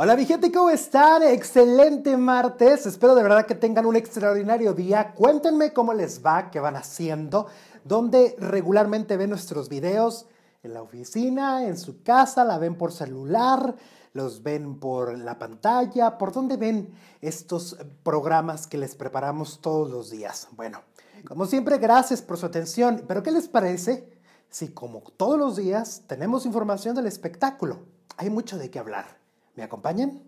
Hola mi ¿cómo están? Excelente martes. Espero de verdad que tengan un extraordinario día. Cuéntenme cómo les va, qué van haciendo, dónde regularmente ven nuestros videos, en la oficina, en su casa, la ven por celular, los ven por la pantalla, por dónde ven estos programas que les preparamos todos los días. Bueno, como siempre, gracias por su atención. Pero ¿qué les parece si como todos los días tenemos información del espectáculo? Hay mucho de qué hablar. ¿Me acompañan?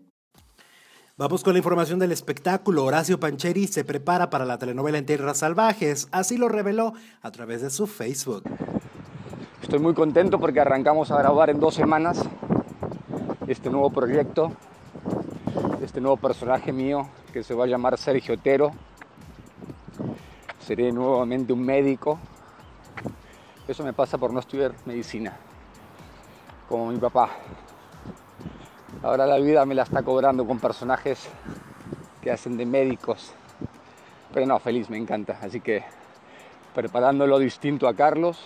Vamos con la información del espectáculo. Horacio Pancheri se prepara para la telenovela En Tierras Salvajes. Así lo reveló a través de su Facebook. Estoy muy contento porque arrancamos a grabar en dos semanas este nuevo proyecto, este nuevo personaje mío que se va a llamar Sergio Otero. Seré nuevamente un médico. Eso me pasa por no estudiar medicina, como mi papá. Ahora la vida me la está cobrando con personajes que hacen de médicos. Pero no, feliz, me encanta. Así que lo distinto a Carlos,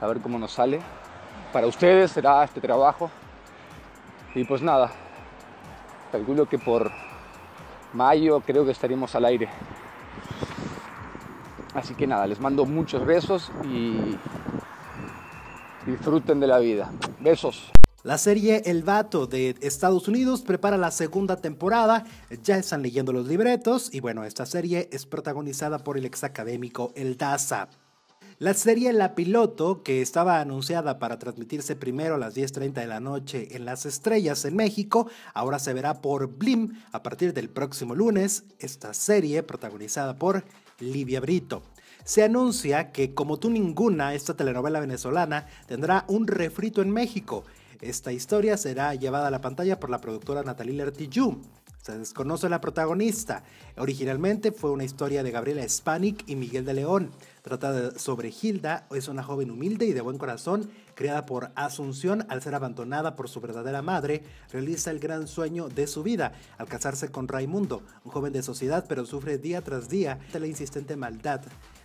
a ver cómo nos sale. Para ustedes será este trabajo. Y pues nada, calculo que por mayo creo que estaremos al aire. Así que nada, les mando muchos besos y disfruten de la vida. Besos. La serie El Vato de Estados Unidos prepara la segunda temporada, ya están leyendo los libretos y bueno, esta serie es protagonizada por el ex académico El Daza. La serie La Piloto, que estaba anunciada para transmitirse primero a las 10.30 de la noche en Las Estrellas en México, ahora se verá por Blim a partir del próximo lunes, esta serie protagonizada por Livia Brito. Se anuncia que, como tú ninguna, esta telenovela venezolana tendrá un refrito en México esta historia será llevada a la pantalla por la productora Natalie Lertillou. Se desconoce la protagonista. Originalmente fue una historia de Gabriela Spanik y Miguel de León. Trata sobre Hilda, es una joven humilde y de buen corazón, creada por Asunción al ser abandonada por su verdadera madre, realiza el gran sueño de su vida, al casarse con Raimundo, un joven de sociedad pero sufre día tras día de la insistente maldad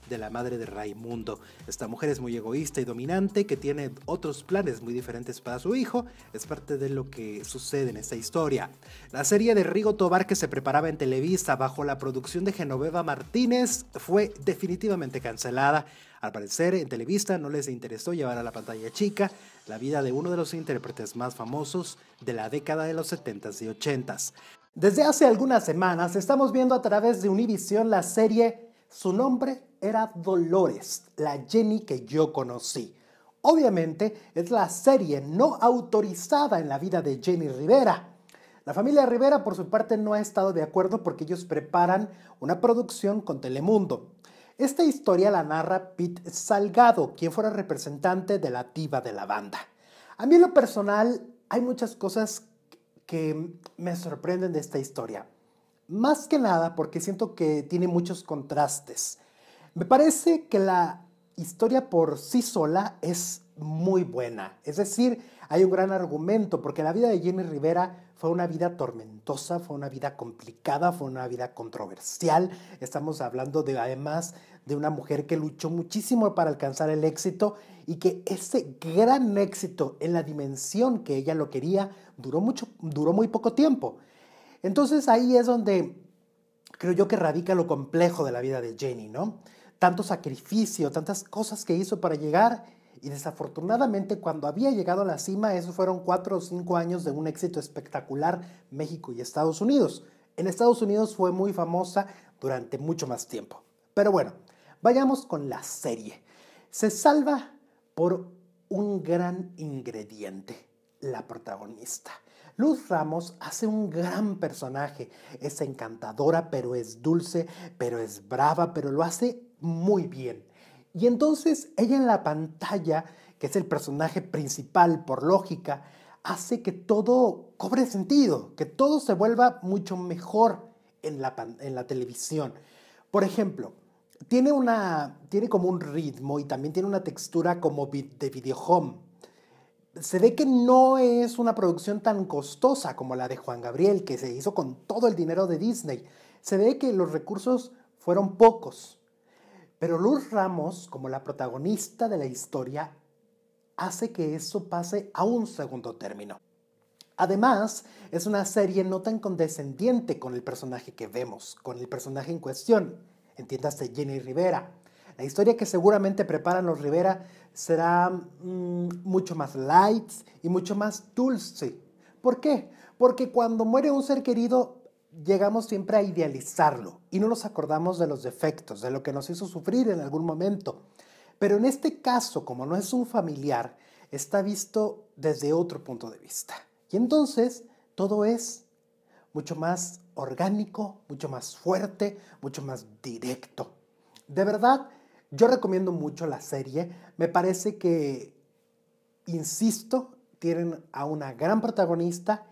de la madre de Raimundo. Esta mujer es muy egoísta y dominante, que tiene otros planes muy diferentes para su hijo, es parte de lo que sucede en esta historia. La serie de Rigo Tobar que se preparaba en Televisa bajo la producción de Genoveva Martínez fue definitivamente cancelada. Al parecer, en Televisa no les interesó llevar a la pantalla chica la vida de uno de los intérpretes más famosos de la década de los 70s y 80s. Desde hace algunas semanas estamos viendo a través de Univisión la serie su nombre era Dolores, la Jenny que yo conocí. Obviamente es la serie no autorizada en la vida de Jenny Rivera. La familia Rivera por su parte no ha estado de acuerdo porque ellos preparan una producción con Telemundo. Esta historia la narra Pete Salgado, quien fuera representante de la diva de la banda. A mí en lo personal hay muchas cosas que me sorprenden de esta historia. Más que nada porque siento que tiene muchos contrastes. Me parece que la historia por sí sola es muy buena. Es decir, hay un gran argumento porque la vida de Jenny Rivera fue una vida tormentosa, fue una vida complicada, fue una vida controversial. Estamos hablando de además de una mujer que luchó muchísimo para alcanzar el éxito y que ese gran éxito en la dimensión que ella lo quería duró mucho duró muy poco tiempo. Entonces ahí es donde creo yo que radica lo complejo de la vida de Jenny, ¿no? Tanto sacrificio, tantas cosas que hizo para llegar y desafortunadamente cuando había llegado a la cima, esos fueron cuatro o cinco años de un éxito espectacular México y Estados Unidos. En Estados Unidos fue muy famosa durante mucho más tiempo. Pero bueno, vayamos con la serie. Se salva por un gran ingrediente, la protagonista. Luz Ramos hace un gran personaje. Es encantadora, pero es dulce, pero es brava, pero lo hace muy bien. Y entonces ella en la pantalla, que es el personaje principal por lógica, hace que todo cobre sentido, que todo se vuelva mucho mejor en la, televisión. Por ejemplo, tiene, tiene como un ritmo y también tiene una textura como de videohome se ve que no es una producción tan costosa como la de Juan Gabriel, que se hizo con todo el dinero de Disney. Se ve que los recursos fueron pocos. Pero Luz Ramos, como la protagonista de la historia, hace que eso pase a un segundo término. Además, es una serie no tan condescendiente con el personaje que vemos, con el personaje en cuestión, entiéndase Jenny Rivera. La historia que seguramente preparan los Rivera será mm, mucho más light y mucho más dulce. ¿Por qué? Porque cuando muere un ser querido llegamos siempre a idealizarlo y no nos acordamos de los defectos, de lo que nos hizo sufrir en algún momento. Pero en este caso, como no es un familiar, está visto desde otro punto de vista. Y entonces todo es mucho más orgánico, mucho más fuerte, mucho más directo. De verdad, yo recomiendo mucho la serie. Me parece que, insisto, tienen a una gran protagonista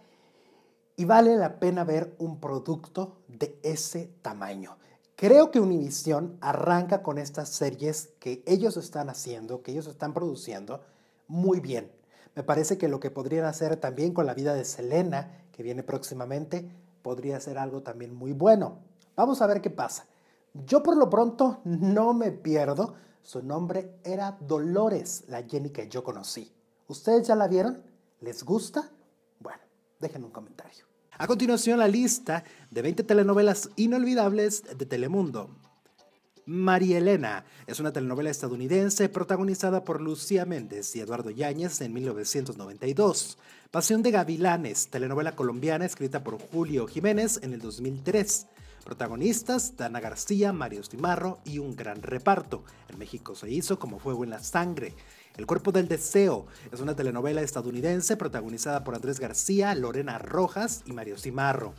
y vale la pena ver un producto de ese tamaño. Creo que Univision arranca con estas series que ellos están haciendo, que ellos están produciendo muy bien. Me parece que lo que podrían hacer también con la vida de Selena, que viene próximamente, podría ser algo también muy bueno. Vamos a ver qué pasa. Yo por lo pronto no me pierdo. Su nombre era Dolores, la Jenny que yo conocí. ¿Ustedes ya la vieron? ¿Les gusta? Bueno, dejen un comentario. A continuación la lista de 20 telenovelas inolvidables de Telemundo. María Elena es una telenovela estadounidense protagonizada por Lucía Méndez y Eduardo Yáñez en 1992. Pasión de Gavilanes, telenovela colombiana escrita por Julio Jiménez en el 2003. Protagonistas, Dana García, Mario zimarro y un gran reparto. En México se hizo como fuego en la sangre. El cuerpo del deseo es una telenovela estadounidense protagonizada por Andrés García, Lorena Rojas y Mario Cimarro.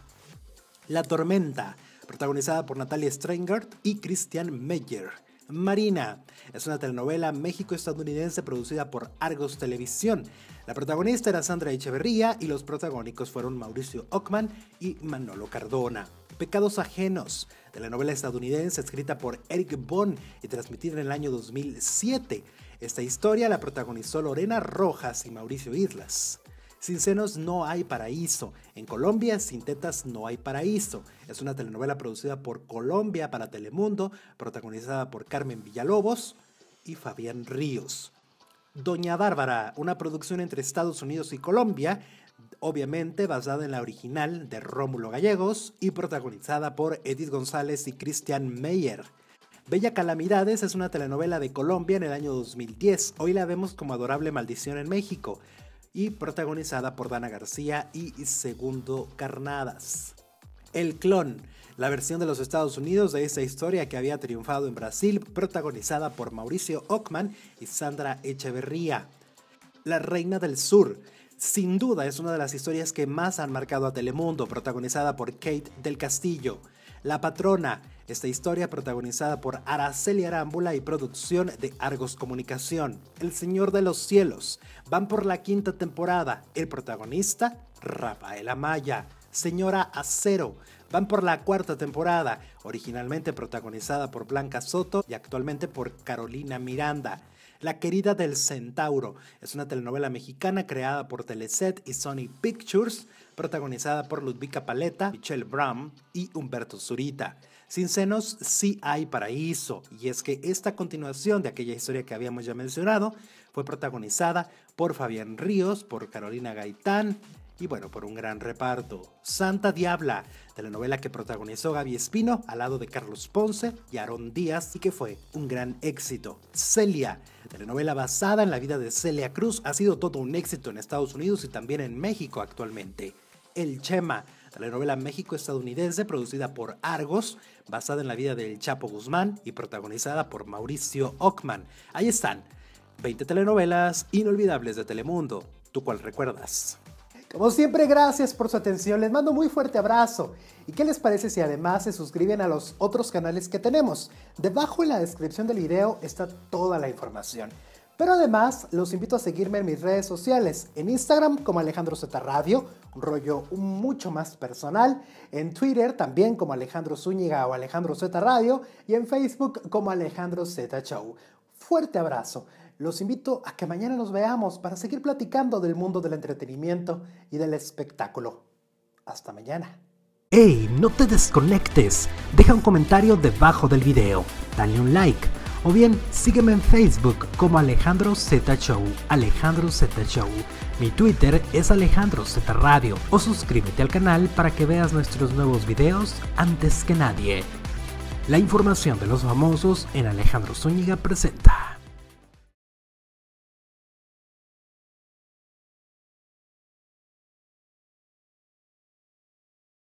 La tormenta, protagonizada por Natalia Strengert y Christian Meyer. Marina. Es una telenovela méxico-estadounidense producida por Argos Televisión. La protagonista era Sandra Echeverría y los protagónicos fueron Mauricio Ockman y Manolo Cardona. Pecados Ajenos, de la novela estadounidense escrita por Eric Bond y transmitida en el año 2007. Esta historia la protagonizó Lorena Rojas y Mauricio Islas. Sin senos no hay paraíso. En Colombia, sin tetas no hay paraíso. Es una telenovela producida por Colombia para Telemundo, protagonizada por Carmen Villalobos y Fabián Ríos. Doña Bárbara, una producción entre Estados Unidos y Colombia, obviamente basada en la original de Rómulo Gallegos y protagonizada por Edith González y Christian Meyer. Bella Calamidades es una telenovela de Colombia en el año 2010, hoy la vemos como Adorable Maldición en México y protagonizada por Dana García y Segundo Carnadas. El Clon, la versión de los Estados Unidos de esa historia que había triunfado en Brasil, protagonizada por Mauricio Ockman y Sandra Echeverría. La Reina del Sur, sin duda es una de las historias que más han marcado a Telemundo, protagonizada por Kate del Castillo. La patrona, esta historia protagonizada por Araceli Arámbula y producción de Argos Comunicación. El Señor de los Cielos. Van por la quinta temporada. El protagonista, Rafael Amaya. Señora Acero. Van por la cuarta temporada, originalmente protagonizada por Blanca Soto y actualmente por Carolina Miranda. La querida del centauro es una telenovela mexicana creada por Teleset y Sony Pictures, protagonizada por Ludvika Paleta, Michelle Bram y Humberto Zurita. Sin senos sí hay paraíso, y es que esta continuación de aquella historia que habíamos ya mencionado fue protagonizada por Fabián Ríos, por Carolina Gaitán, y bueno, por un gran reparto. Santa Diabla, telenovela que protagonizó Gaby Espino al lado de Carlos Ponce y Aarón Díaz y que fue un gran éxito. Celia, telenovela basada en la vida de Celia Cruz, ha sido todo un éxito en Estados Unidos y también en México actualmente. El Chema, telenovela México-estadounidense producida por Argos, basada en la vida del Chapo Guzmán y protagonizada por Mauricio Ockman. Ahí están, 20 telenovelas inolvidables de Telemundo. ¿Tú cuál recuerdas? Como siempre, gracias por su atención, les mando un muy fuerte abrazo. ¿Y qué les parece si además se suscriben a los otros canales que tenemos? Debajo en la descripción del video está toda la información. Pero además, los invito a seguirme en mis redes sociales, en Instagram como Alejandro Z Radio, un rollo mucho más personal, en Twitter también como Alejandro Zúñiga o Alejandro Z Radio y en Facebook como Alejandro Z Show. Fuerte abrazo los invito a que mañana nos veamos para seguir platicando del mundo del entretenimiento y del espectáculo. Hasta mañana. ¡Hey! No te desconectes. Deja un comentario debajo del video, dale un like o bien sígueme en Facebook como Alejandro Z Show, Alejandro Z Show. Mi Twitter es Alejandro Z Radio o suscríbete al canal para que veas nuestros nuevos videos antes que nadie. La información de los famosos en Alejandro Zúñiga presenta.